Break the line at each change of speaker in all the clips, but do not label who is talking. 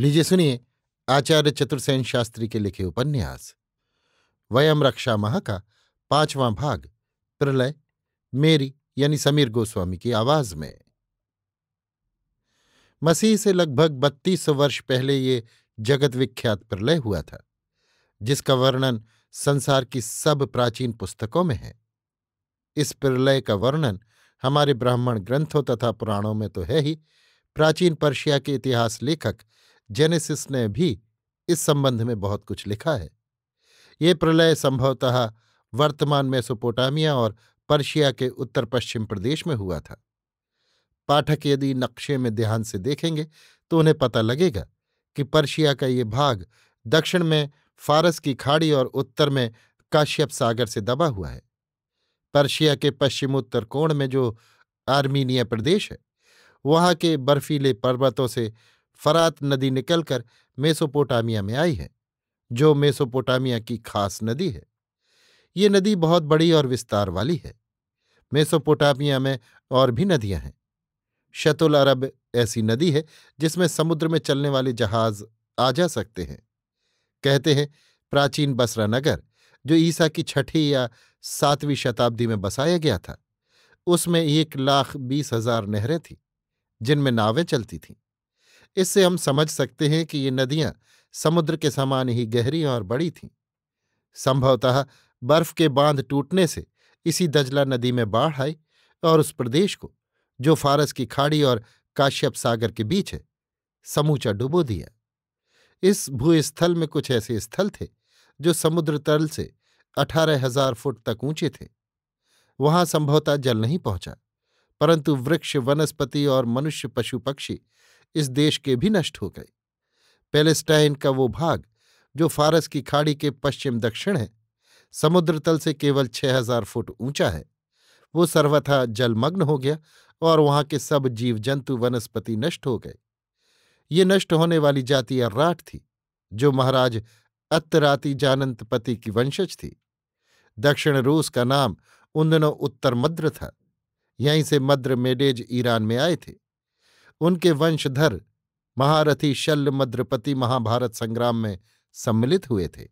लीजिए सुनिए आचार्य चतुर्सेन शास्त्री के लिखे उपन्यास वयम रक्षा मह का पांचवां भाग प्रलय मेरी यानी समीर गोस्वामी की आवाज में मसीह से लगभग बत्तीस वर्ष पहले ये जगत विख्यात प्रलय हुआ था जिसका वर्णन संसार की सब प्राचीन पुस्तकों में है इस प्रलय का वर्णन हमारे ब्राह्मण ग्रंथों तथा पुराणों में तो है ही प्राचीन पर्शिया के इतिहास लेखक जेनेसिस ने भी इस संबंध में बहुत कुछ लिखा है ये प्रलय संभवतः वर्तमान मेसोपोटामिया और पर्शिया के उत्तर पश्चिम प्रदेश में हुआ था पाठक यदि नक्शे में ध्यान से देखेंगे तो उन्हें पता लगेगा कि पर्शिया का ये भाग दक्षिण में फारस की खाड़ी और उत्तर में काश्यप सागर से दबा हुआ है पर्शिया के पश्चिमोत्तर कोण में जो आर्मीनिया प्रदेश है वहाँ के बर्फीले पर्वतों से फरात नदी निकलकर मेसोपोटामिया में आई है जो मेसोपोटामिया की खास नदी है ये नदी बहुत बड़ी और विस्तार वाली है मेसोपोटामिया में और भी नदियां हैं शतुल अरब ऐसी नदी है जिसमें समुद्र में चलने वाले जहाज आ जा सकते हैं कहते हैं प्राचीन बसरा नगर जो ईसा की छठी या सातवीं शताब्दी में बसाया गया था उसमें एक लाख बीस हजार नहरें थीं जिनमें नावें चलती थीं इससे हम समझ सकते हैं कि ये नदियां समुद्र के समान ही गहरी और बड़ी थीं संभवतः बर्फ के बांध टूटने से इसी दजला नदी में बाढ़ आई और उस प्रदेश को जो फारस की खाड़ी और काश्यप सागर के बीच है समूचा डुबो दिया इस भूस्थल में कुछ ऐसे स्थल थे जो समुद्र तल से अठारह हजार फुट तक ऊंचे थे वहां संभवतः जल नहीं पहुंचा परंतु वृक्ष वनस्पति और मनुष्य पशु पक्षी इस देश के भी नष्ट हो गए पैलेस्टाइन का वो भाग जो फारस की खाड़ी के पश्चिम दक्षिण है समुद्र तल से केवल छह हजार फुट ऊंचा है वो सर्वथा जलमग्न हो गया और वहां के सब जीव जंतु वनस्पति नष्ट हो गए ये नष्ट होने वाली जाति अर्राट थी जो महाराज अत्तराती जानंतपति की वंशज थी दक्षिण रूस का नाम उन दिनों उत्तर मद्र था यहीं से मद्र मेडेज ईरान में आए थे उनके वंशधर महारथी शल्य मद्रपति महाभारत संग्राम में सम्मिलित हुए थे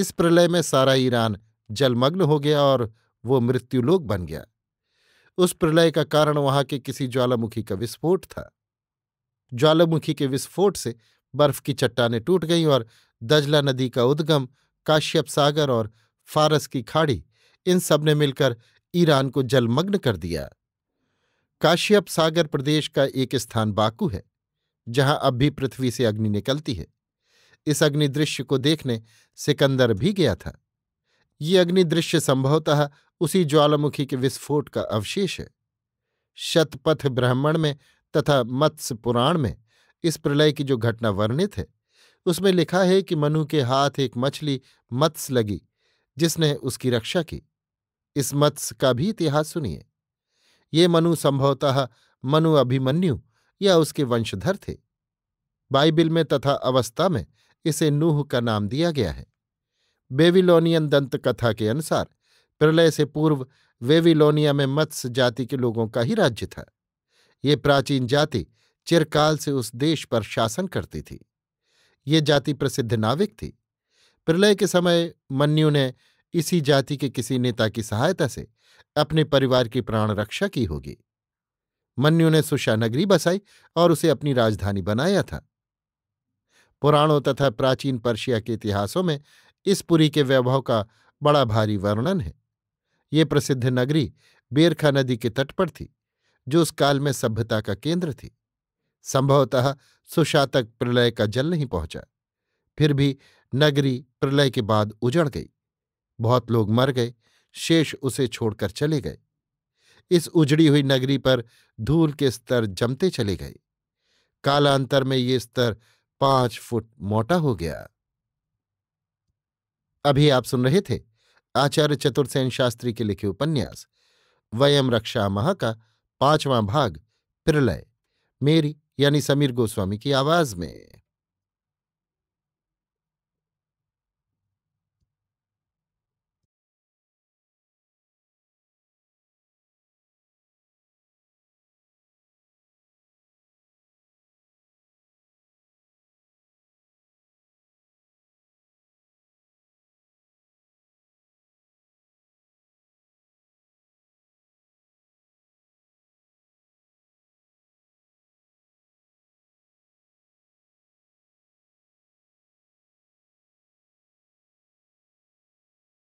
इस प्रलय में सारा ईरान जलमग्न हो गया और वो मृत्युलोक बन गया उस प्रलय का कारण वहां के किसी ज्वालामुखी का विस्फोट था ज्वालामुखी के विस्फोट से बर्फ की चट्टानें टूट गईं और दजला नदी का उद्गम काश्यप सागर और फारस की खाड़ी इन सब ने मिलकर ईरान को जलमग्न कर दिया काश्यप सागर प्रदेश का एक स्थान बाकू है जहां अब भी पृथ्वी से अग्नि निकलती है इस अग्नि दृश्य को देखने सिकंदर भी गया था ये अग्नि दृश्य संभवतः उसी ज्वालामुखी के विस्फोट का अवशेष है शतपथ ब्राह्मण में तथा मत्स्य पुराण में इस प्रलय की जो घटना वर्णित है उसमें लिखा है कि मनु के हाथ एक मछली मत्स्य लगी जिसने उसकी रक्षा की इस मत्स्य का भी इतिहास सुनिए ये मनु संभवतः मनु अभिमन्यु या उसके वंशधर थे बाइबिल में तथा अवस्था में इसे नूह का नाम दिया गया है बेबीलोनियन दंतकथा के अनुसार प्रलय से पूर्व वेविलोनिया में मत्स्य जाति के लोगों का ही राज्य था ये प्राचीन जाति चिरकाल से उस देश पर शासन करती थी ये जाति प्रसिद्ध नाविक थी प्रलय के समय मन्यु ने इसी जाति के किसी नेता की सहायता से अपने परिवार की प्राण रक्षा की होगी मन्यु ने सुषा नगरी बसाई और उसे अपनी राजधानी बनाया था पुराणों तथा प्राचीन पर्शिया के इतिहासों में इस पुरी के वैभव का बड़ा भारी वर्णन है ये प्रसिद्ध नगरी बेरखा नदी के तट पर थी जो उस काल में सभ्यता का केंद्र थी संभवतः सुषा तक प्रलय का जल नहीं पहुंचा फिर भी नगरी प्रलय के बाद उजड़ गई बहुत लोग मर गए शेष उसे छोड़कर चले गए इस उजड़ी हुई नगरी पर धूल के स्तर जमते चले गए कालांतर में ये स्तर पांच फुट मोटा हो गया अभी आप सुन रहे थे आचार्य चतुर्सेन शास्त्री के लिखे उपन्यास वयम रक्षा महा का पांचवां भाग प्रलय मेरी यानी समीर गोस्वामी की आवाज में